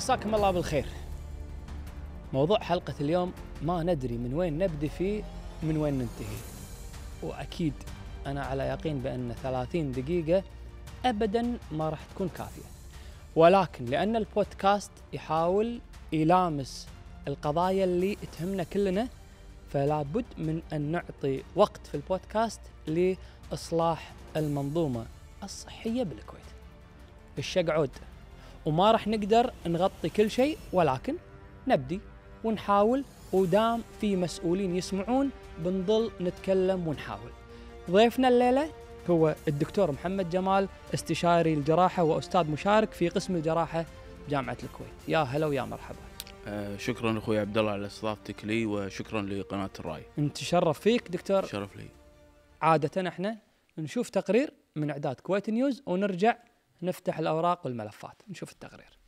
مساكم الله بالخير موضوع حلقة اليوم ما ندري من وين نبدي فيه من وين ننتهي وأكيد أنا على يقين بأن 30 دقيقة أبدا ما راح تكون كافية ولكن لأن البودكاست يحاول يلامس القضايا اللي تهمنا كلنا فلا بد من أن نعطي وقت في البودكاست لإصلاح المنظومة الصحية بالكويت الشقعود وما راح نقدر نغطي كل شيء ولكن نبدي ونحاول ودام في مسؤولين يسمعون بنظل نتكلم ونحاول ضيفنا الليلة هو الدكتور محمد جمال استشاري الجراحة وأستاذ مشارك في قسم الجراحة بجامعة الكويت يا هلا ويا مرحبا آه شكرا اخوي عبد الله على استضافتك لي وشكرا لقناه الراي. نتشرف فيك دكتور. شرف لي. عاده احنا نشوف تقرير من اعداد كويت نيوز ونرجع نفتح الأوراق والملفات نشوف التقرير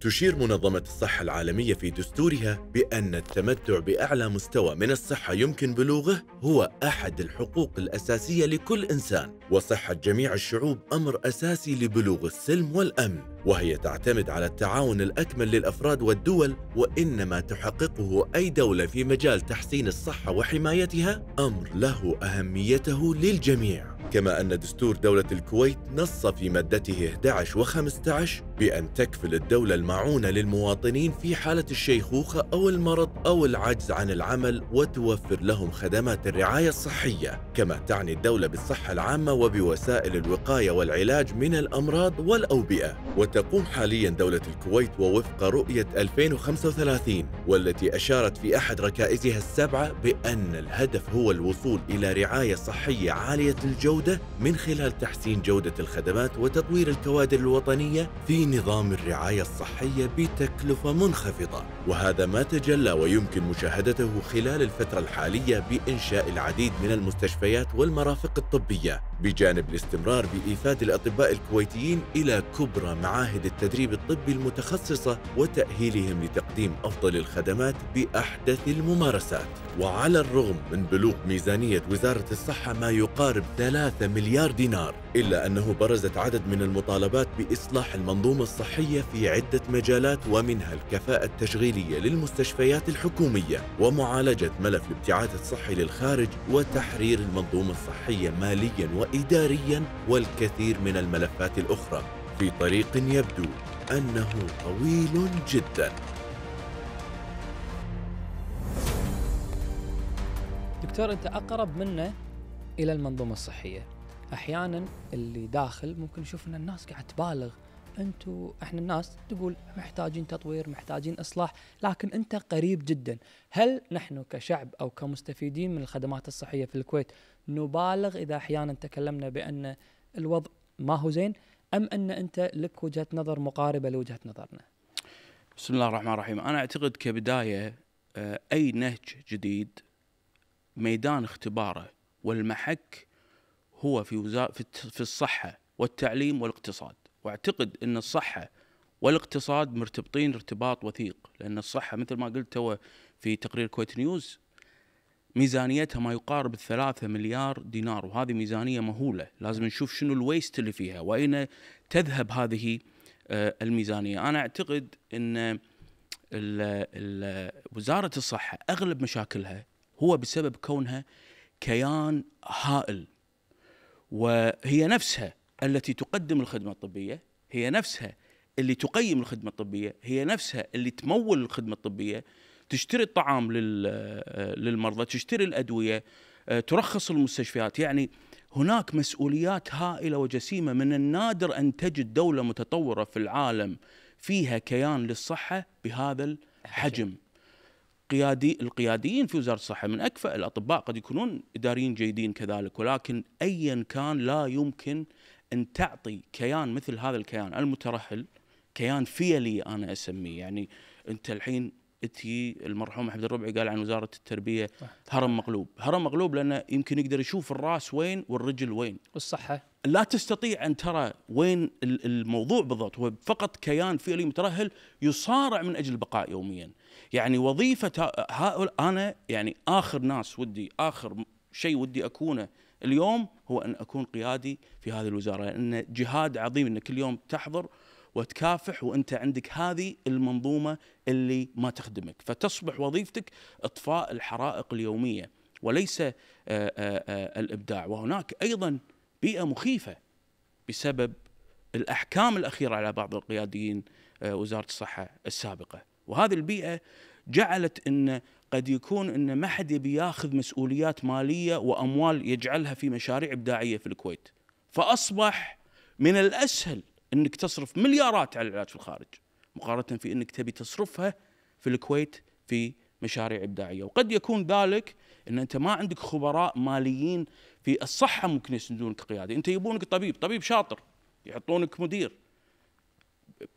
تشير منظمة الصحة العالمية في دستورها بأن التمتع بأعلى مستوى من الصحة يمكن بلوغه هو أحد الحقوق الأساسية لكل إنسان، وصحة جميع الشعوب أمر أساسي لبلوغ السلم والأمن، وهي تعتمد على التعاون الأكمل للأفراد والدول وإنما تحققه أي دولة في مجال تحسين الصحة وحمايتها أمر له أهميته للجميع كما أن دستور دولة الكويت نص في مادته 11 و15 بأن تكفل الدولة المعونة للمواطنين في حالة الشيخوخة أو المرض أو العجز عن العمل وتوفر لهم خدمات الرعاية الصحية، كما تعني الدولة بالصحة العامة وبوسائل الوقاية والعلاج من الأمراض والأوبئة، تقوم حاليا دولة الكويت ووفق رؤية 2035 والتي أشارت في أحد ركائزها السبعة بأن الهدف هو الوصول إلى رعاية صحية عالية الجودة من خلال تحسين جودة الخدمات وتطوير الكوادر الوطنية في نظام الرعاية الصحية بتكلفة منخفضة وهذا ما تجلى ويمكن مشاهدته خلال الفترة الحالية بإنشاء العديد من المستشفيات والمرافق الطبية بجانب الاستمرار بإيفاد الأطباء الكويتيين إلى كبرى معاهد التدريب الطبي المتخصصة وتأهيلهم لتقديم أفضل الخدمات بأحدث الممارسات وعلى الرغم من بلوغ ميزانية وزارة الصحة ما يقارب 3 مليار دينار إلا أنه برزت عدد من المطالبات بإصلاح المنظومة الصحية في عدة مجالات ومنها الكفاءة التشغيلية للمستشفيات الحكومية ومعالجة ملف الابتعاث الصحي للخارج وتحرير المنظومة الصحية ماليا وإداريا والكثير من الملفات الأخرى في طريق يبدو أنه طويل جداً دكتور أنت أقرب منه إلى المنظومة الصحية احيانا اللي داخل ممكن يشوف ان الناس قاعد تبالغ انتوا احنا الناس تقول محتاجين تطوير محتاجين اصلاح لكن انت قريب جدا هل نحن كشعب او كمستفيدين من الخدمات الصحيه في الكويت نبالغ اذا احيانا تكلمنا بان الوضع ما هو زين ام ان انت لك وجهه نظر مقاربه لوجهه نظرنا بسم الله الرحمن الرحيم انا اعتقد كبدايه آه، اي نهج جديد ميدان اختباره والمحك هو في وزارة في الصحة والتعليم والاقتصاد واعتقد ان الصحة والاقتصاد مرتبطين ارتباط وثيق لان الصحة مثل ما قلت هو في تقرير كويت نيوز ميزانيتها ما يقارب الثلاثة مليار دينار وهذه ميزانية مهولة لازم نشوف شنو الويست اللي فيها وأين تذهب هذه آه، الميزانية أنا أعتقد أن الـ الـ وزارة الصحة أغلب مشاكلها هو بسبب كونها كيان هائل وهي نفسها التي تقدم الخدمة الطبية هي نفسها اللي تقيم الخدمة الطبية هي نفسها اللي تمول الخدمة الطبية تشتري الطعام آه، للمرضى تشتري الأدوية آه، ترخص المستشفيات يعني هناك مسؤوليات هائلة وجسيمة من النادر أن تجد دولة متطورة في العالم فيها كيان للصحة بهذا الحجم قيادي القياديين في وزاره الصحه من اكفأ الاطباء قد يكونون اداريين جيدين كذلك ولكن ايا كان لا يمكن ان تعطي كيان مثل هذا الكيان المترهل كيان فيلي انا اسميه يعني انت الحين تي المرحوم احمد الربعي قال عن وزاره التربيه صح. هرم مقلوب، هرم مقلوب لانه يمكن يقدر يشوف الراس وين والرجل وين. والصحه لا تستطيع ان ترى وين الموضوع بالضبط، هو فقط كيان فعلي مترهل يصارع من اجل البقاء يوميا. يعني وظيفه هؤلاء انا يعني اخر ناس ودي اخر شيء ودي اكونه اليوم هو ان اكون قيادي في هذه الوزاره، لان جهاد عظيم انك كل يوم تحضر وتكافح وانت عندك هذه المنظومه اللي ما تخدمك فتصبح وظيفتك اطفاء الحرائق اليوميه وليس آآ آه، آآ آه، آه، الابداع وهناك ايضا بيئه مخيفه بسبب الاحكام الاخيره على بعض القياديين وزاره الصحه السابقه وهذه البيئه جعلت ان قد يكون ان ما حد يبي ياخذ مسؤوليات ماليه واموال يجعلها في مشاريع ابداعيه في الكويت فاصبح من الاسهل انك تصرف مليارات على العلاج في الخارج مقارنه في انك تبي تصرفها في الكويت في مشاريع ابداعيه وقد يكون ذلك ان انت ما عندك خبراء ماليين في الصحه ممكن يسندونك قياده انت يبونك طبيب طبيب شاطر يعطونك مدير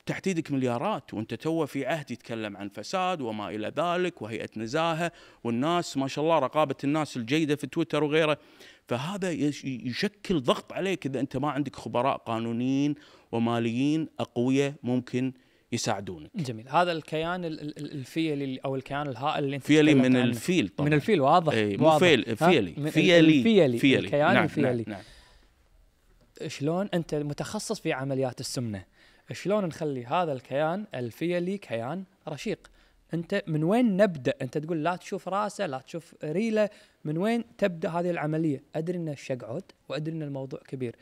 تحت ايدك مليارات وانت تو في عهد يتكلم عن فساد وما الى ذلك وهيئه نزاهه والناس ما شاء الله رقابه الناس الجيده في تويتر وغيره فهذا يشكل ضغط عليك اذا انت ما عندك خبراء قانونيين وماليين اقوياء ممكن يساعدونك. جميل، هذا الكيان الفيلي او الكيان الهائل اللي انت فيلي من عنه. الفيل طبعا من الفيل واضح اي مو فيل فيلي فيلي فيلي فيلي الكيان نعم الفيلي نعم نعم. شلون انت متخصص في عمليات السمنه؟ شلون نخلي هذا الكيان الفيلي كيان رشيق انت من وين نبدا انت تقول لا تشوف راسه لا تشوف ريله من وين تبدا هذه العمليه ادري ان الشقعد وادري ان الموضوع كبير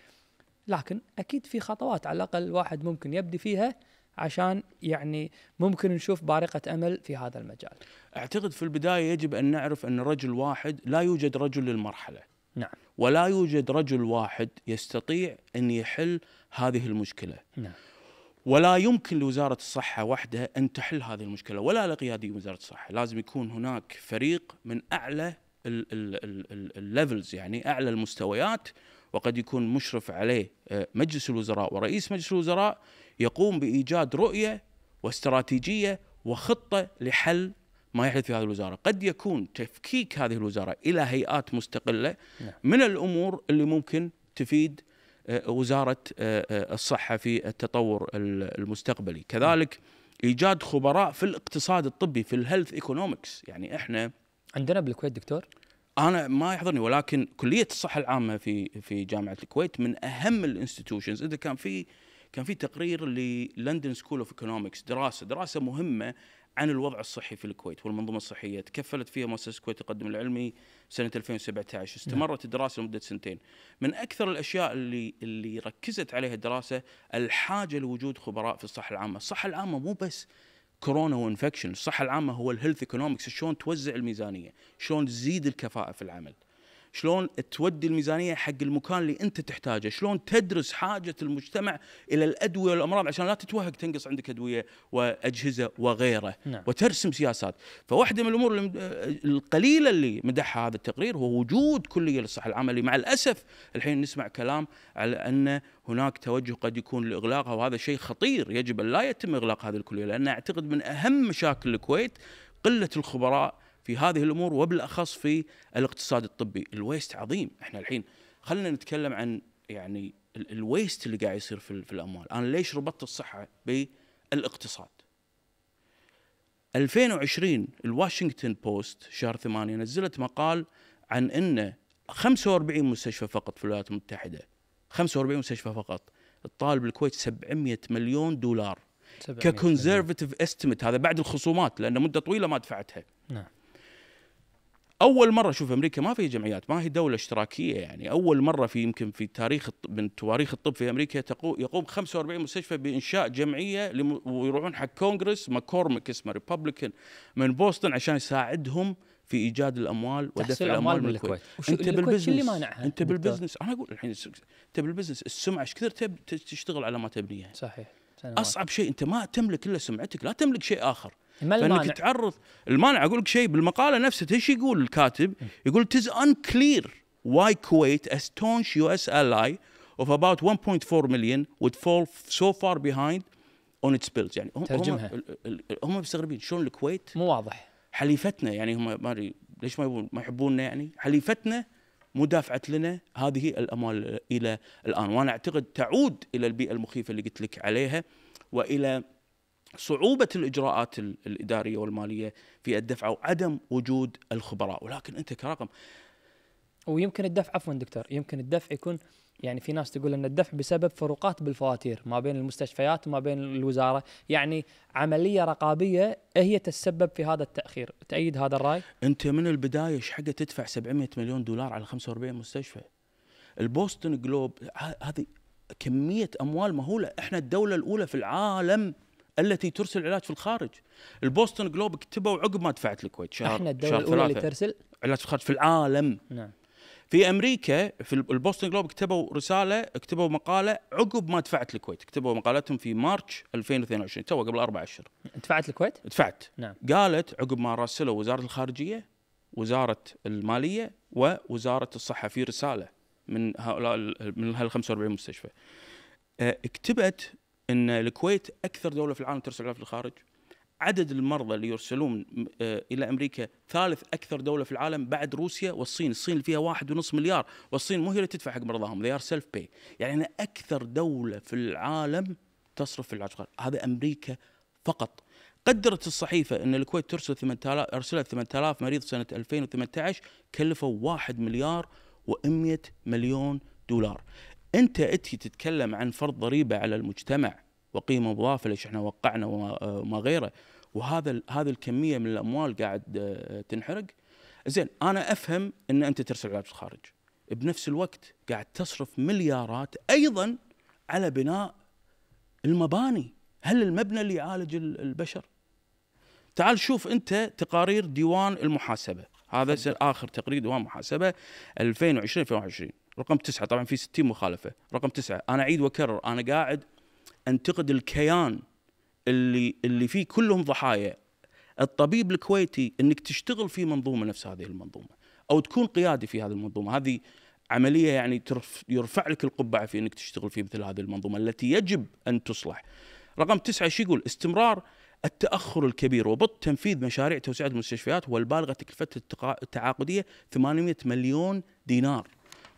لكن اكيد في خطوات على الاقل الواحد ممكن يبدي فيها عشان يعني ممكن نشوف بارقة أمل في هذا المجال أعتقد في البداية يجب أن نعرف أن رجل واحد لا يوجد رجل للمرحلة نعم ولا يوجد رجل واحد يستطيع أن يحل هذه المشكلة نعم ولا يمكن لوزارة الصحة وحدها أن تحل هذه المشكلة ولا لقيادي وزارة الصحة لازم يكون هناك فريق من أعلى الليفلز يعني أعلى المستويات وقد يكون مشرف عليه آه، مجلس الوزراء ورئيس مجلس الوزراء يقوم بإيجاد رؤية واستراتيجية وخطة لحل ما يحدث في هذه الوزارة قد يكون تفكيك هذه الوزارة إلى هيئات مستقلة نعم. من الأمور اللي ممكن تفيد آه، وزاره آه، آه، الصحه في التطور المستقبلي كذلك ايجاد خبراء في الاقتصاد الطبي في الهيلث ايكونومكس يعني احنا عندنا بالكويت دكتور انا ما يحضرني ولكن كليه الصحه العامه في في جامعه الكويت من اهم الانستتيوشنز اذا كان في كان في تقرير للندن سكول اوف ايكونومكس دراسه دراسه مهمه عن الوضع الصحي في الكويت والمنظومه الصحيه تكفلت فيها مؤسسه الكويت تقدم العلمي سنه 2017 نعم. استمرت الدراسه لمده سنتين من اكثر الاشياء اللي اللي ركزت عليها الدراسه الحاجه لوجود خبراء في الصحه العامه الصحه العامه مو بس كورونا وانفكشن الصحه العامه هو الهيلث ايكونومكس شلون توزع الميزانيه شلون تزيد الكفاءه في العمل شلون تودي الميزانيه حق المكان اللي انت تحتاجه شلون تدرس حاجه المجتمع الى الادويه والامراض عشان لا تتوهق تنقص عندك ادويه واجهزه وغيره نعم. وترسم سياسات فواحده من الامور القليله اللي مدحها هذا التقرير هو وجود كليه للصحه العامه اللي مع الاسف الحين نسمع كلام على ان هناك توجه قد يكون لاغلاقها وهذا شيء خطير يجب ان لا يتم اغلاق هذه الكليه لان اعتقد من اهم مشاكل الكويت قله الخبراء في هذه الامور وبالاخص في الاقتصاد الطبي، الويست عظيم، احنا الحين خلينا نتكلم عن يعني الويست اللي قاعد يصير في, في الاموال، انا ليش ربطت الصحه بالاقتصاد؟ 2020 الواشنطن بوست شهر 8 نزلت مقال عن ان 45 مستشفى فقط في الولايات المتحده 45 مستشفى فقط الطالب الكويت 700 مليون دولار ككونزرفتيف استيميت هذا بعد الخصومات لان مده طويله ما دفعتها نعم اول مره شوف امريكا ما فيها جمعيات ما هي دوله اشتراكيه يعني اول مره في يمكن في تاريخ من تواريخ الطب في امريكا يقوم 45 مستشفى بانشاء جمعيه ويروحون حق كونغرس ماكورمك اسمه ريببليكان من بوسطن عشان يساعدهم في ايجاد الاموال ودفع الاموال من الكويت, الكويت. انت بالبزنس اللي مانعها انت بالبزنس انا اقول الحين انت بالبزنس السمعه ايش كثر تشتغل على ما تبنيها يعني. صحيح سنوات. اصعب شيء انت ما تملك الا سمعتك لا تملك شيء اخر ما المانع؟ فانك تعرض المانع اقول لك شيء بالمقاله نفسها ايش يقول الكاتب؟ يقول تز unclear why Kuwait, استونش يو US ally of about 1.4 million, would fall so far behind on its bills. يعني هم ترجمها. هم, مستغربين شلون الكويت مو واضح حليفتنا يعني هم ما ادري ليش ما يبون ما يحبوننا يعني حليفتنا دافعت لنا هذه الاموال الى الان وانا اعتقد تعود الى البيئه المخيفه اللي قلت لك عليها والى صعوبة الإجراءات الإدارية والمالية في الدفع وعدم وجود الخبراء ولكن أنت كرقم ويمكن الدفع عفوا دكتور يمكن الدفع يكون يعني في ناس تقول ان الدفع بسبب فروقات بالفواتير ما بين المستشفيات وما بين الوزاره، يعني عمليه رقابيه هي تتسبب في هذا التاخير، تأيد هذا الراي؟ انت من البدايه ايش حقه تدفع 700 مليون دولار على 45 مستشفى؟ البوستن جلوب هذه كميه اموال مهوله، احنا الدوله الاولى في العالم التي ترسل علاج في الخارج البوستن جلوب كتبوا عقب ما دفعت الكويت شهر احنا الدوله الاولى اللي ترسل علاج في الخارج في العالم نعم في امريكا في البوستن جلوب كتبوا رساله كتبوا مقاله عقب ما دفعت الكويت كتبوا مقالتهم في مارش 2022 تو قبل اربع اشهر دفعت الكويت دفعت نعم قالت عقب ما راسلوا وزاره الخارجيه وزاره الماليه ووزاره الصحه في رساله من هؤلاء من هال 45 مستشفى آه، كتبت ان الكويت اكثر دوله في العالم ترسل في الخارج عدد المرضى اللي يرسلون آه، الى امريكا ثالث اكثر دوله في العالم بعد روسيا والصين، الصين فيها واحد ونص مليار والصين مو هي اللي تدفع حق مرضاهم، they are self pay، يعني انا اكثر دوله في العالم تصرف في العلاج هذا امريكا فقط. قدرت الصحيفه ان الكويت ترسل 8000 ارسلت 8000 مريض سنه 2018 كلفوا 1 مليار و100 مليون دولار. انت اتي تتكلم عن فرض ضريبه على المجتمع وقيمه مضافه ليش احنا وقعنا وما غيره وهذا هذه الكميه من الاموال قاعد آه، تنحرق زين انا افهم ان انت ترسل علاج الخارج بنفس الوقت قاعد تصرف مليارات ايضا على بناء المباني هل المبنى اللي يعالج البشر تعال شوف انت تقارير ديوان المحاسبه هذا سنة اخر تقرير دوام محاسبه 2020 2021 رقم تسعه طبعا في 60 مخالفه رقم تسعه انا اعيد واكرر انا قاعد انتقد الكيان اللي اللي فيه كلهم ضحايا الطبيب الكويتي انك تشتغل في منظومه نفس هذه المنظومه او تكون قيادي في هذه المنظومه هذه عمليه يعني يرفع لك القبعه في انك تشتغل في مثل هذه المنظومه التي يجب ان تصلح. رقم تسعه شو يقول؟ استمرار التاخر الكبير وبط تنفيذ مشاريع توسعه المستشفيات والبالغه تكلفة التعاقديه 800 مليون دينار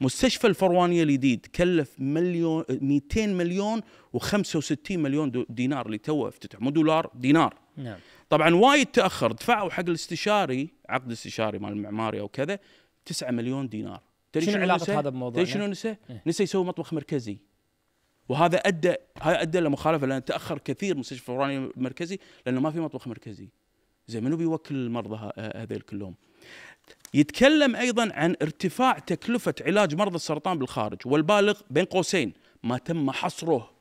مستشفى الفروانيه الجديد كلف مليون 200 مليون و65 مليون دينار اللي توه افتتح مو دولار دينار نعم طبعا وايد تاخر دفعوا حق الاستشاري عقد استشاري مال المعماري او كذا 9 مليون دينار شنو علاقه هذا بموضوع؟ شنو يعني؟ نسى؟ إيه. نسى يسوي مطبخ مركزي وهذا ادى هذا ادى لمخالفه لان تاخر كثير مستشفى فوراني المركزي لانه ما في مطبخ مركزي زين منو بيوكل المرضى هذيل كلهم يتكلم ايضا عن ارتفاع تكلفه علاج مرضى السرطان بالخارج والبالغ بين قوسين ما تم حصره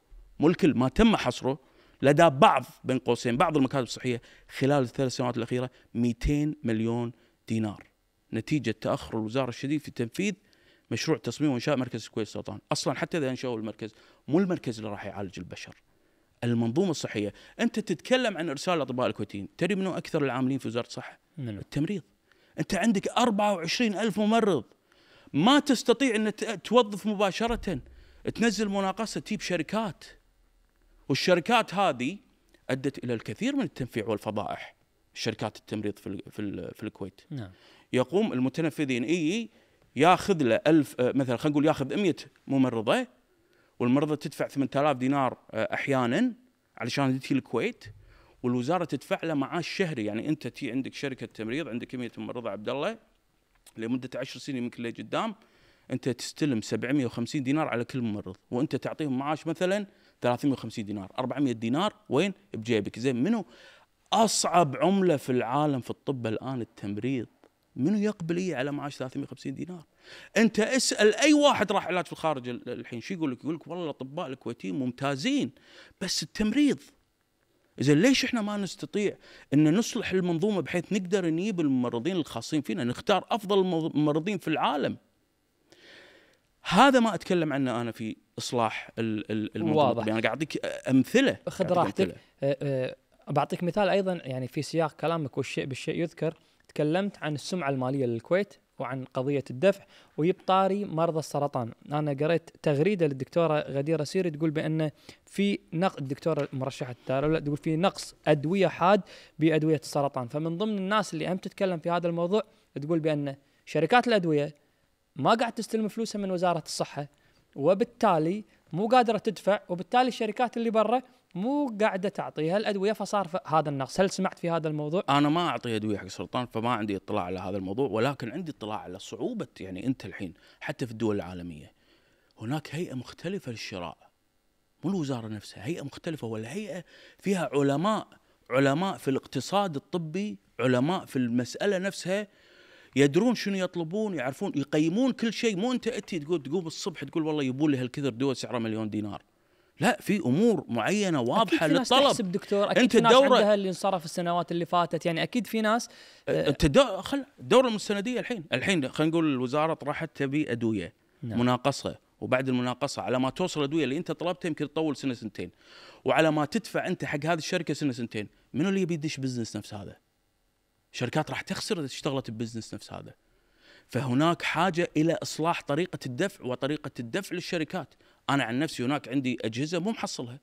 مو الكل ما تم حصره لدى بعض بين قوسين بعض المكاتب الصحيه خلال الثلاث سنوات الاخيره 200 مليون دينار نتيجه تاخر الوزاره الشديد في تنفيذ مشروع تصميم وانشاء مركز الكويت السرطان اصلا حتى اذا انشاوا المركز مو المركز اللي راح يعالج البشر المنظومه الصحيه انت تتكلم عن ارسال الاطباء الكويتيين تدري منو اكثر العاملين في وزاره الصحه منو. التمريض انت عندك 24 ألف ممرض ما تستطيع ان توظف مباشره تنزل مناقصه تجيب شركات والشركات هذه ادت الى الكثير من التنفيع والفضائح شركات التمريض في في الكويت نعم. يقوم المتنفذين اي ياخذ له 1000 آه، مثلا خلينا نقول ياخذ 100 ممرضه والمرضى تدفع 8000 دينار آه، احيانا علشان تجي الكويت والوزاره تدفع له معاش شهري يعني انت تي عندك شركه تمريض عندك 100 ممرضه عبد الله لمده 10 سنين يمكن لقدام انت تستلم 750 دينار على كل ممرض وانت تعطيهم معاش مثلا 350 دينار 400 دينار وين بجيبك زين منو اصعب عمله في العالم في الطب الان التمريض منو يقبل إيه على معاش 350 دينار انت اسال اي واحد راح علاج في الخارج الحين شو يقول لك يقول لك والله الاطباء الكويتيين ممتازين بس التمريض زين ليش احنا ما نستطيع ان نصلح المنظومه بحيث نقدر نجيب الممرضين الخاصين فينا نختار افضل الممرضين في العالم هذا ما اتكلم عنه انا في اصلاح المنظومه واضح. يعني انا قاعد اعطيك امثله خذ راحتك أه، أه، أه، بعطيك مثال ايضا يعني في سياق كلامك والشيء بالشيء يذكر تكلمت عن السمعه الماليه للكويت وعن قضيه الدفع ويبطاري مرضى السرطان انا قريت تغريده للدكتوره غديره سيري تقول بان في نقص الدكتوره مرشحه الدوله تقول في نقص ادويه حاد بادويه السرطان فمن ضمن الناس اللي هم تتكلم في هذا الموضوع تقول بان شركات الادويه ما قاعد تستلم فلوسها من وزاره الصحه وبالتالي مو قادره تدفع وبالتالي الشركات اللي برا مو قاعده تعطيها الادويه فصار هذا النقص، هل سمعت في هذا الموضوع؟ انا ما اعطي ادويه حق سرطان فما عندي اطلاع على هذا الموضوع ولكن عندي اطلاع على صعوبه يعني انت الحين حتى في الدول العالميه هناك هيئه مختلفه للشراء مو الوزاره نفسها، هيئه مختلفه والهيئه فيها علماء علماء في الاقتصاد الطبي، علماء في المساله نفسها يدرون شنو يطلبون يعرفون يقيمون كل شيء مو انت اتي تقول تقوم الصبح تقول والله يبون لي هالكثر دول سعره مليون دينار لا في امور معينه واضحه أكيد في ناس للطلب تحسب دكتور اكيد انت في ناس الدورة عندها اللي انصرف السنوات اللي فاتت يعني اكيد في ناس آه، أه، انت خل الدوره المستنديه الحين الحين خلينا نقول الوزاره طرحت تبي ادويه نعم. مناقصه وبعد المناقصه على ما توصل الادويه اللي انت طلبتها يمكن تطول سنه سنتين وعلى ما تدفع انت حق هذه الشركه سنه سنتين منو اللي يبي يدش بزنس نفس هذا شركات راح تخسر اذا اشتغلت ببزنس نفس هذا فهناك حاجه الى اصلاح طريقه الدفع وطريقه الدفع للشركات انا عن نفسي هناك عندي اجهزه مو محصلها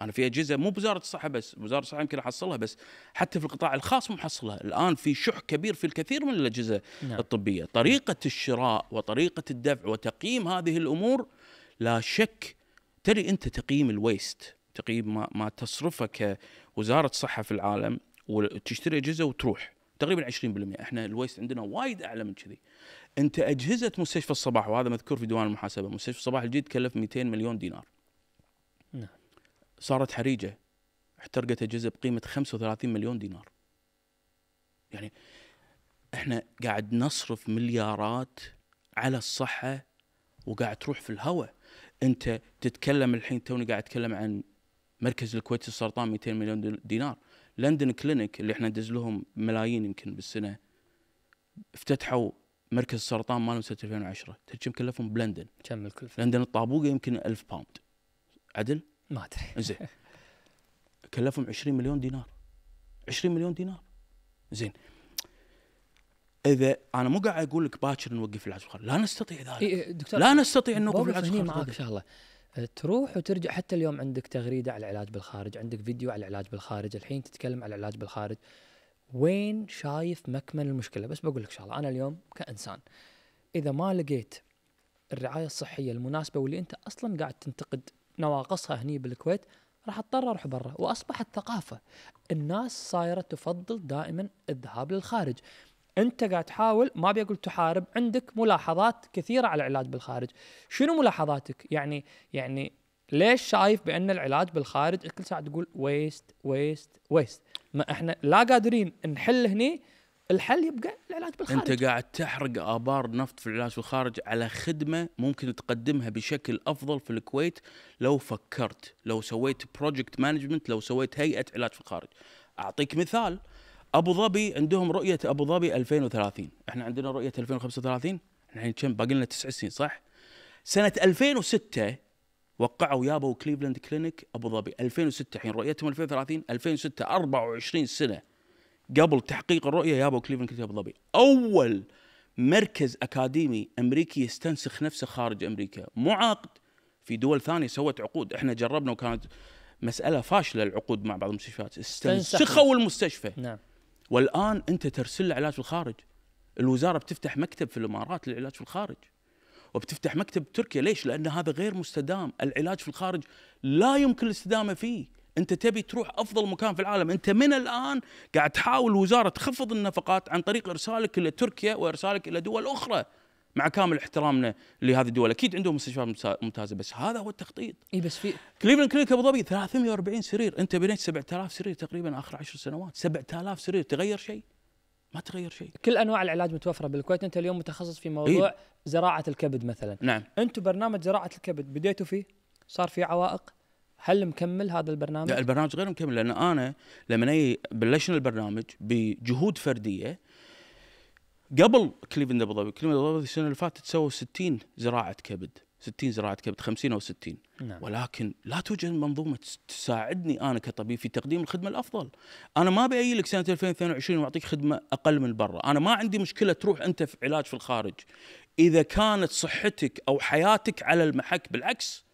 انا في اجهزه مو بوزاره الصحه بس وزاره الصحه يمكن احصلها بس حتى في القطاع الخاص مو محصلها الان في شح كبير في الكثير من الاجهزه نعم. الطبيه طريقه الشراء وطريقه الدفع وتقييم هذه الامور لا شك تري انت تقييم الويست تقييم ما, ما تصرفه كوزاره صحه في العالم وتشتري اجهزه وتروح تقريبا 20% احنا الويست عندنا وايد اعلى من كذي انت اجهزه مستشفى الصباح وهذا مذكور في ديوان المحاسبه مستشفى الصباح الجديد كلف 200 مليون دينار نعم صارت حريجه احترقت اجهزه بقيمه 35 مليون دينار يعني احنا قاعد نصرف مليارات على الصحه وقاعد تروح في الهواء انت تتكلم الحين توني قاعد اتكلم عن مركز الكويت للسرطان 200 مليون دينار لندن كلينك اللي احنا ندز لهم ملايين يمكن بالسنه افتتحوا مركز السرطان مالهم سنه 2010 تدري كم كلفهم بلندن؟ كم الكلفه؟ لندن الطابوقه يمكن 1000 باوند عدل؟ ما ادري زين كلفهم 20 مليون دينار 20 مليون دينار زين اذا انا مو قاعد اقول لك باكر نوقف العزف لا نستطيع ذلك إيه،, إيه دكتور لا نستطيع ان نوقف العزف الخارجي معك ان شاء الله تروح وترجع حتى اليوم عندك تغريده على العلاج بالخارج، عندك فيديو على العلاج بالخارج، الحين تتكلم على العلاج بالخارج. وين شايف مكمن المشكله؟ بس بقول لك شغله انا اليوم كانسان اذا ما لقيت الرعايه الصحيه المناسبه واللي انت اصلا قاعد تنتقد نواقصها هني بالكويت راح اضطر اروح برا واصبحت ثقافه الناس صايره تفضل دائما الذهاب للخارج انت قاعد تحاول ما ابي اقول تحارب عندك ملاحظات كثيره على العلاج بالخارج شنو ملاحظاتك يعني يعني ليش شايف بان العلاج بالخارج كل ساعه تقول ويست ويست ويست ما احنا لا قادرين نحل هني الحل يبقى العلاج بالخارج انت قاعد تحرق ابار نفط في العلاج بالخارج على خدمه ممكن تقدمها بشكل افضل في الكويت لو فكرت لو سويت بروجكت مانجمنت لو سويت هيئه علاج في الخارج اعطيك مثال ابو ظبي عندهم رؤيه ابو ظبي 2030 احنا عندنا رؤيه 2035 الحين كم باقي لنا تسع سنين صح سنه 2006 وقعوا يابو كليفلاند كلينيك ابو ظبي 2006 الحين رؤيتهم 2030 2006 24 سنه قبل تحقيق الرؤيه يابو كليفلاند كلينيك ابو ظبي اول مركز اكاديمي امريكي يستنسخ نفسه خارج امريكا مو عقد في دول ثانيه سوت عقود احنا جربنا وكانت مساله فاشله العقود مع بعض المستشفيات استنسخوا المستشفى نعم والان انت ترسل العلاج في الخارج الوزاره بتفتح مكتب في الامارات للعلاج في الخارج وبتفتح مكتب بتركيا ليش لان هذا غير مستدام العلاج في الخارج لا يمكن الاستدامه فيه انت تبي تروح افضل مكان في العالم انت من الان قاعد تحاول الوزاره تخفض النفقات عن طريق ارسالك الى تركيا وارسالك الى دول اخرى مع كامل احترامنا لهذه الدول اكيد عندهم مستشفيات ممتازه بس هذا هو التخطيط اي بس في كليفلاند كلينك ابو ظبي 340 سرير انت بنيت 7000 سرير تقريبا اخر 10 سنوات 7000 سرير تغير شيء ما تغير شيء كل انواع العلاج متوفره بالكويت انت اليوم متخصص في موضوع إيه؟ زراعه الكبد مثلا نعم انتم برنامج زراعه الكبد بديتوا فيه صار في عوائق هل مكمل هذا البرنامج؟ لا البرنامج غير مكمل لان انا لما بلشنا البرنامج بجهود فرديه قبل كليفند ابو ظبي كليفند ابو ظبي السنه اللي فاتت سووا 60 زراعه كبد 60 زراعه كبد 50 او 60 نعم. ولكن لا توجد منظومه تساعدني انا كطبيب في تقديم الخدمه الافضل انا ما ابي لك سنه 2022 واعطيك خدمه اقل من برا انا ما عندي مشكله تروح انت في علاج في الخارج اذا كانت صحتك او حياتك على المحك بالعكس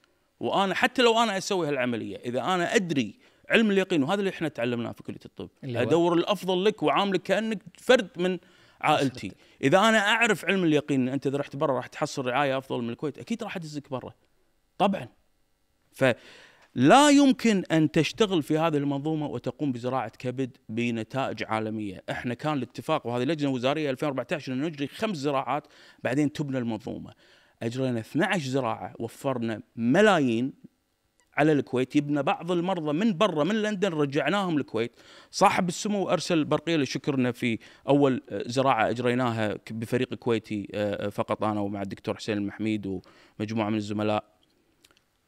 وانا حتى لو انا اسوي هالعمليه اذا انا ادري علم اليقين وهذا اللي احنا تعلمناه في كليه الطب ادور الافضل لك وعاملك كانك فرد من عائلتي اذا انا اعرف علم اليقين ان انت اذا رحت برا راح تحصل رعايه افضل من الكويت اكيد راح ادزك برا طبعا فلا يمكن ان تشتغل في هذه المنظومه وتقوم بزراعه كبد بنتائج عالميه احنا كان الاتفاق وهذه لجنه وزاريه 2014 ان نجري خمس زراعات بعدين تبنى المنظومه اجرينا 12 زراعه وفرنا ملايين على الكويت يبنى بعض المرضى من برا من لندن رجعناهم الكويت صاحب السمو ارسل برقيه لشكرنا في اول آه، زراعه اجريناها بفريق كويتي آه، آه، فقط انا ومع الدكتور حسين المحميد ومجموعه من الزملاء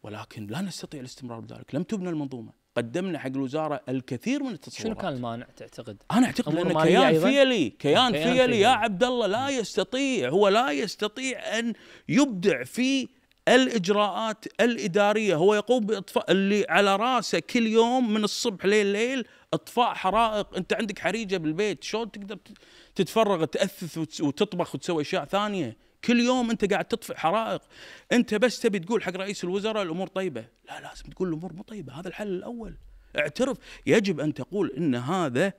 ولكن لا نستطيع الاستمرار بذلك لم تبنى المنظومه قدمنا حق الوزاره الكثير من التصورات شنو كان المانع تعتقد انا اعتقد ان كيان فيلي كيان, فيلي يا عبد الله لا يستطيع هو لا يستطيع ان يبدع في الاجراءات الاداريه هو يقوم باطفاء اللي على راسه كل يوم من الصبح ليل ليل اطفاء حرائق انت عندك حريجه بالبيت شلون تقدر تتفرغ تاثث وتطبخ وتسوي اشياء ثانيه كل يوم انت قاعد تطفئ حرائق انت بس تبي تقول حق رئيس الوزراء الامور طيبه لا لازم تقول الامور مو طيبه هذا الحل الاول اعترف يجب ان تقول ان هذا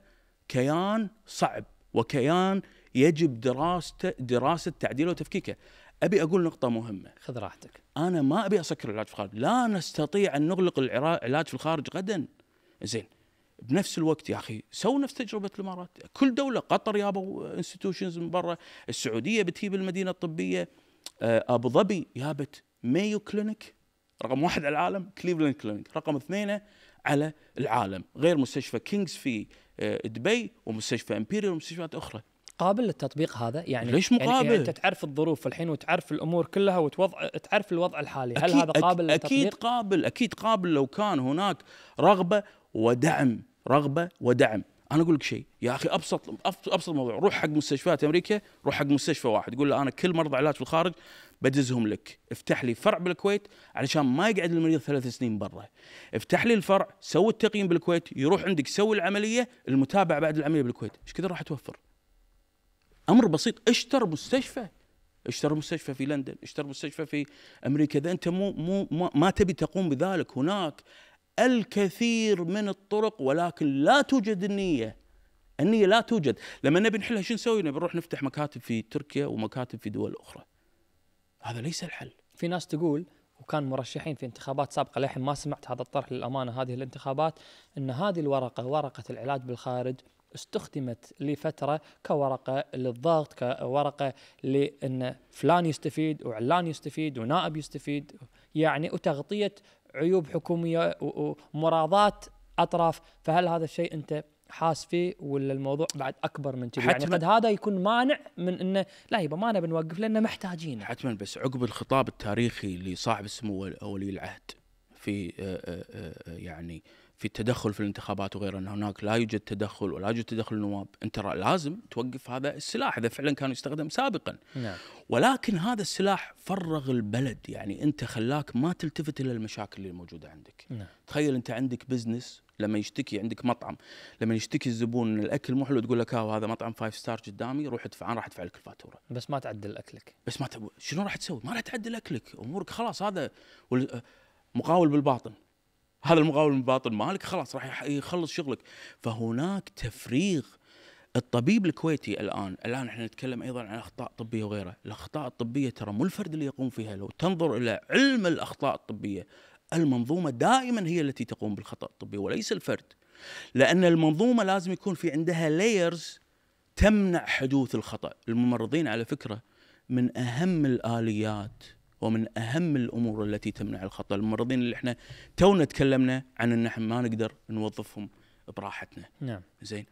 كيان صعب وكيان يجب دراسته دراسه تعديله وتفكيكه ابي اقول نقطه مهمه خذ راحتك انا ما ابي اسكر العلاج في الخارج لا نستطيع ان نغلق العلاج في الخارج غدا زين بنفس الوقت يا اخي سووا نفس تجربه الامارات كل دوله قطر يابوا انستتيوشنز من برا السعوديه بتجيب المدينه الطبيه آه، ابو ظبي يابت مايو كلينيك رقم واحد على العالم كليفلاند كلينيك رقم اثنين على العالم غير مستشفى كينجز في آه، دبي ومستشفى امبيريال ومستشفيات اخرى قابل للتطبيق هذا يعني ليش يعني إيه، مقابل؟ يعني, يعني انت تعرف الظروف الحين وتعرف الامور كلها وتوضع تعرف الوضع الحالي هل هذا قابل أكيد للتطبيق؟ اكيد قابل اكيد قابل لو كان هناك رغبه ودعم رغبه ودعم انا اقول لك شيء يا اخي ابسط ابسط موضوع روح حق مستشفيات امريكا روح حق مستشفى واحد قول له انا كل مرضى علاج في الخارج بدزهم لك افتح لي فرع بالكويت علشان ما يقعد المريض ثلاث سنين برا افتح لي الفرع سوي التقييم بالكويت يروح عندك سوي العمليه المتابعه بعد العمليه بالكويت ايش كثر راح توفر امر بسيط اشتر مستشفى اشتر مستشفى في لندن اشتر مستشفى في امريكا اذا انت مو مو ما, ما تبي تقوم بذلك هناك الكثير من الطرق ولكن لا توجد النيه النية لا توجد لما نبي نحلها شو نسوي نبي نروح نفتح مكاتب في تركيا ومكاتب في دول أخرى هذا ليس الحل في ناس تقول وكان مرشحين في انتخابات سابقة للحين ما سمعت هذا الطرح للأمانة هذه الانتخابات أن هذه الورقة ورقة العلاج بالخارج استخدمت لفتره كورقه للضغط كورقه لان فلان يستفيد وعلان يستفيد ونائب يستفيد يعني وتغطيه عيوب حكوميه ومراضات اطراف فهل هذا الشيء انت حاس فيه ولا الموضوع بعد اكبر من كذي يعني قد هذا يكون مانع من انه لا يبا ما نبي نوقف لانه محتاجين حتما بس عقب الخطاب التاريخي لصاحب السمو ولي العهد في آه، آه، آه، يعني في التدخل في الانتخابات وغيره ان هناك لا يوجد تدخل ولا يوجد تدخل النواب انت لازم توقف هذا السلاح اذا فعلا كان يستخدم سابقا نعم. ولكن هذا السلاح فرغ البلد يعني انت خلاك ما تلتفت الى المشاكل اللي موجوده عندك نعم. تخيل انت عندك بزنس لما يشتكي عندك مطعم لما يشتكي الزبون ان الاكل مو حلو تقول لك ها آه، هذا مطعم فايف ستار قدامي روح ادفع انا راح ادفع لك الفاتوره بس ما تعدل اكلك بس ما تب... شنو راح تسوي ما راح تعدل اكلك امورك خلاص هذا مقاول بالباطن هذا المقاول الباطن مالك خلاص راح يخلص شغلك فهناك تفريغ الطبيب الكويتي الان الان احنا نتكلم ايضا عن اخطاء طبيه وغيرها الاخطاء الطبيه ترى مو الفرد اللي يقوم فيها لو تنظر الى علم الاخطاء الطبيه المنظومه دائما هي التي تقوم بالخطا الطبي وليس الفرد لان المنظومه لازم يكون في عندها لايرز تمنع حدوث الخطا الممرضين على فكره من اهم الاليات ومن اهم الامور التي تمنع الخطا الممرضين اللي احنا تونا تكلمنا عن ان احنا ما نقدر نوظفهم براحتنا نعم زين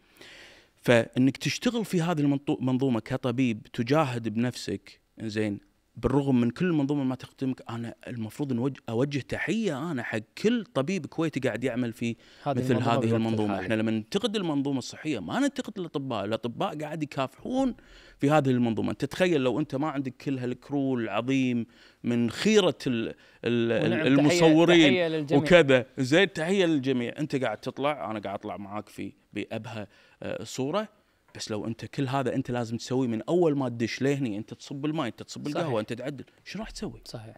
فانك تشتغل في هذه المنظومه كطبيب تجاهد بنفسك زين بالرغم من كل المنظومه ما تخدمك انا المفروض اوجه تحيه انا حق كل طبيب كويتي قاعد يعمل في هذه مثل المنظومة هذه المنظومه، احنا لما ننتقد المنظومه الصحيه ما ننتقد الاطباء، الاطباء قاعد يكافحون في هذه المنظومه، انت تخيل لو انت ما عندك كل هالكرو العظيم من خيره الـ الـ المصورين تحية تحية وكذا، زين تحيه للجميع، انت قاعد تطلع انا قاعد اطلع معاك في بابهى آه، صوره بس لو انت كل هذا انت لازم تسويه من اول ما تدش لهني انت تصب الماي انت تصب القهوه صحيح. انت تعدل شو راح تسوي؟ صحيح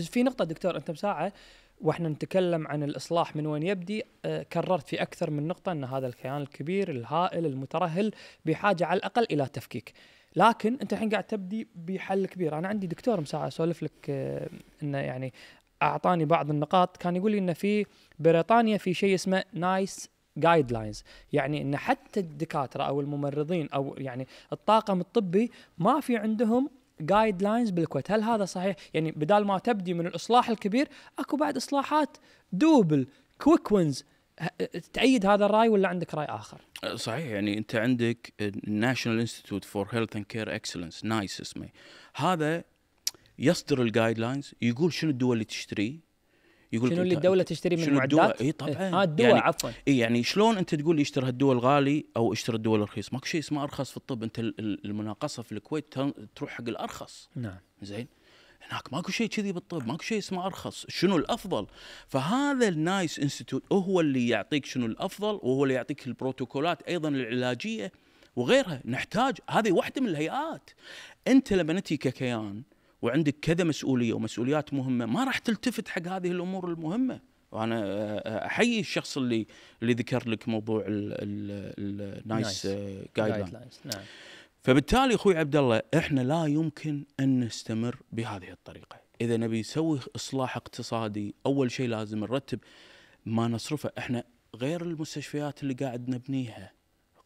في نقطه دكتور انت بساعه واحنا نتكلم عن الاصلاح من وين يبدي آه، كررت في اكثر من نقطه ان هذا الكيان الكبير الهائل المترهل بحاجه على الاقل الى تفكيك لكن انت الحين قاعد تبدي بحل كبير انا عندي دكتور مساعه اسولف لك آه، انه يعني اعطاني بعض النقاط كان يقول لي انه في بريطانيا في شيء اسمه نايس جايد لاينز يعني ان حتى الدكاتره او الممرضين او يعني الطاقم الطبي ما في عندهم جايد لاينز بالكويت هل هذا صحيح يعني بدال ما تبدي من الاصلاح الكبير اكو بعد اصلاحات دوبل كويك وينز تأيد هذا الرأي ولا عندك رأي آخر؟ صحيح يعني أنت عندك ناشونال انستيتوت فور هيلث اند كير اكسلنس نايس اسمه هذا يصدر الجايد لاينز يقول شنو الدول اللي تشتريه يقول شنو اللي الدوله تشتري من شنو المعدات؟ اي طبعا إيه. آه الدول يعني عفوا اي يعني شلون انت تقول لي اشترى الدول غالي او اشترى الدول رخيص؟ ماكو شيء اسمه ارخص في الطب انت المناقصه في الكويت تروح حق الارخص نعم زين هناك ماكو شيء كذي بالطب ماكو شيء اسمه ارخص شنو الافضل فهذا النايس انستيتوت هو اللي يعطيك شنو الافضل وهو اللي يعطيك البروتوكولات ايضا العلاجيه وغيرها نحتاج هذه واحده من الهيئات انت لما نتي ككيان وعندك كذا مسؤوليه ومسؤوليات مهمه ما راح تلتفت حق هذه الامور المهمه وانا آه، احيي الشخص اللي اللي ذكر لك موضوع النايس جايد لاينز نعم فبالتالي اخوي عبد الله احنا لا يمكن ان نستمر بهذه الطريقه اذا نبي نسوي اصلاح اقتصادي اول شيء لازم نرتب ما نصرفه احنا غير المستشفيات اللي قاعد نبنيها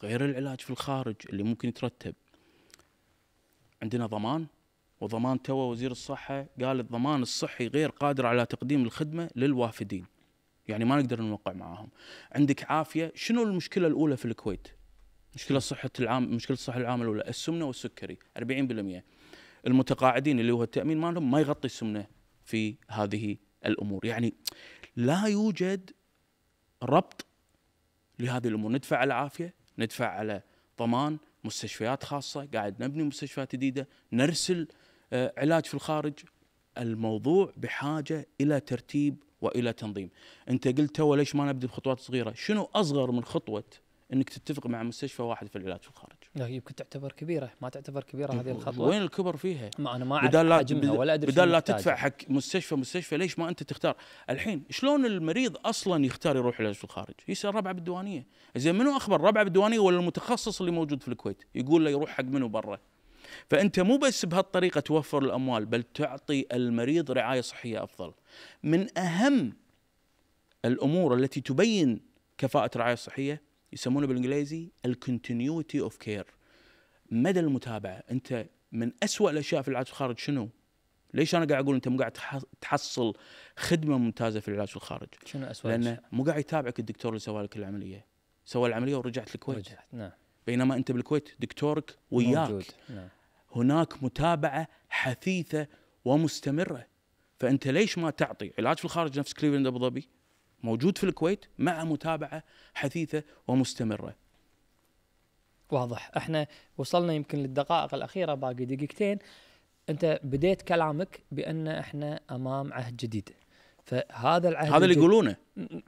غير العلاج في الخارج اللي ممكن يترتب عندنا ضمان وضمان توا وزير الصحة قال الضمان الصحي غير قادر على تقديم الخدمة للوافدين يعني ما نقدر نوقع معاهم عندك عافية شنو المشكلة الأولى في الكويت مشكلة صحة العام مشكلة الصحة العامة الأولى السمنة والسكري 40% المتقاعدين اللي هو التأمين مالهم ما يغطي السمنة في هذه الأمور يعني لا يوجد ربط لهذه الأمور ندفع على عافية ندفع على ضمان مستشفيات خاصة قاعد نبني مستشفيات جديدة نرسل آه، علاج في الخارج الموضوع بحاجه الى ترتيب والى تنظيم انت قلت تو ليش ما نبدا بخطوات صغيره شنو اصغر من خطوه انك تتفق مع مستشفى واحد في العلاج في الخارج لا يمكن تعتبر كبيره ما تعتبر كبيره هذه الخطوه وين الكبر فيها ما انا ما اعرف بدل حجمها ولا ادري بدال لا تدفع حق مستشفى مستشفى ليش ما انت تختار الحين شلون المريض اصلا يختار يروح العلاج في الخارج يسال ربعه بالديوانيه زين منو اخبر ربعه بالديوانيه ولا المتخصص اللي موجود في الكويت يقول له يروح حق منو برا فانت مو بس بهالطريقه توفر الاموال بل تعطي المريض رعايه صحيه افضل. من اهم الامور التي تبين كفاءه الرعايه الصحيه يسمونه بالانجليزي الكونتينيوتي اوف كير مدى المتابعه انت من أسوأ الاشياء في العلاج الخارج شنو؟ ليش انا قاعد اقول انت مو قاعد تحصل خدمه ممتازه في العلاج الخارج؟ شنو اسوء لانه مو قاعد يتابعك الدكتور اللي سوى لك العمليه، سوى العمليه ورجعت الكويت. رجعت نعم. بينما انت بالكويت دكتورك وياك موجود. نعم. هناك متابعه حثيثه ومستمره فانت ليش ما تعطي علاج في الخارج نفس كليفلاند ابو ظبي موجود في الكويت مع متابعه حثيثه ومستمره واضح احنا وصلنا يمكن للدقائق الاخيره باقي دقيقتين انت بديت كلامك بان احنا امام عهد جديد فهذا العهد هذا اللي يقولونه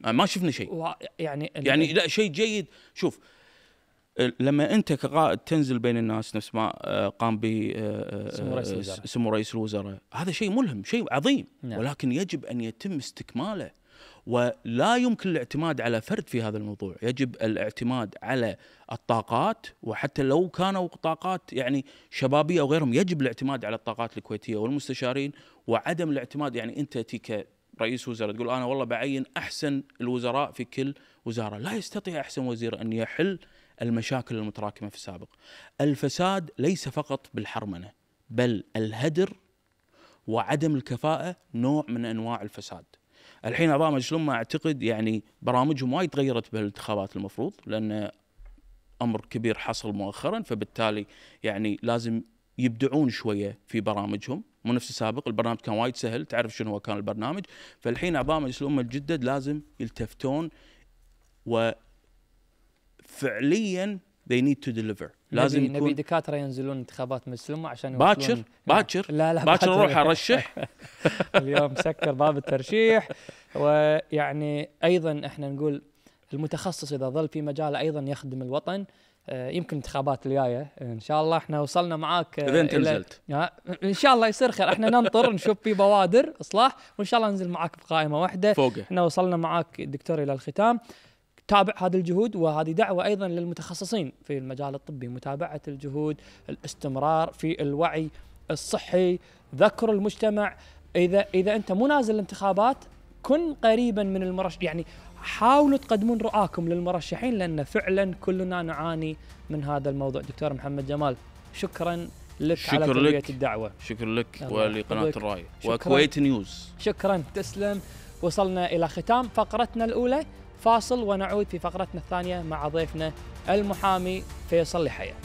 ما شفنا شيء يعني يعني لا شيء جيد شوف لما انت كقائد تنزل بين الناس نفس ما آه، قام به سمو رئيس الوزراء هذا شيء ملهم شيء عظيم نعم. ولكن يجب ان يتم استكماله ولا يمكن الاعتماد على فرد في هذا الموضوع يجب الاعتماد على الطاقات وحتى لو كانوا طاقات يعني شبابيه وغيرهم يجب الاعتماد على الطاقات الكويتيه والمستشارين وعدم الاعتماد يعني انت تي رئيس وزراء تقول انا والله بعين احسن الوزراء في كل وزاره لا يستطيع احسن وزير ان يحل المشاكل المتراكمه في السابق. الفساد ليس فقط بالحرمنه بل الهدر وعدم الكفاءه نوع من انواع الفساد. الحين اعضاء مجلس الامه اعتقد يعني برامجهم وايد تغيرت بالانتخابات المفروض لان امر كبير حصل مؤخرا فبالتالي يعني لازم يبدعون شويه في برامجهم مو نفس السابق البرنامج كان وايد سهل تعرف شنو هو كان البرنامج فالحين اعضاء مجلس الامه الجدد لازم يلتفتون و فعليا they need to deliver لازم نبي, يكون نبي دكاتره ينزلون انتخابات مسلمه عشان باكر باكر لا لا باكر اروح ارشح اليوم سكر باب الترشيح ويعني ايضا احنا نقول المتخصص اذا ظل في مجاله ايضا يخدم الوطن آه، يمكن الانتخابات الجايه ان شاء الله احنا وصلنا معاك آه، اذا انت نزلت آه، ان شاء الله يصير خير احنا ننطر نشوف في بوادر اصلاح وان شاء الله ننزل معاك بقائمه واحده فوقه احنا وصلنا معاك دكتور الى الختام تابع هذه الجهود وهذه دعوة أيضا للمتخصصين في المجال الطبي متابعة الجهود الاستمرار في الوعي الصحي ذكر المجتمع إذا إذا أنت مو نازل الانتخابات كن قريبا من المرشح يعني حاولوا تقدمون رؤاكم للمرشحين لأن فعلا كلنا نعاني من هذا الموضوع دكتور محمد جمال شكرا لك شكر على تلبية الدعوة شكر لك ولقناة الرأي وكويت نيوز شكرا تسلم وصلنا إلى ختام فقرتنا الأولى فاصل ونعود في فقرتنا الثانية مع ضيفنا المحامي فيصل لحية.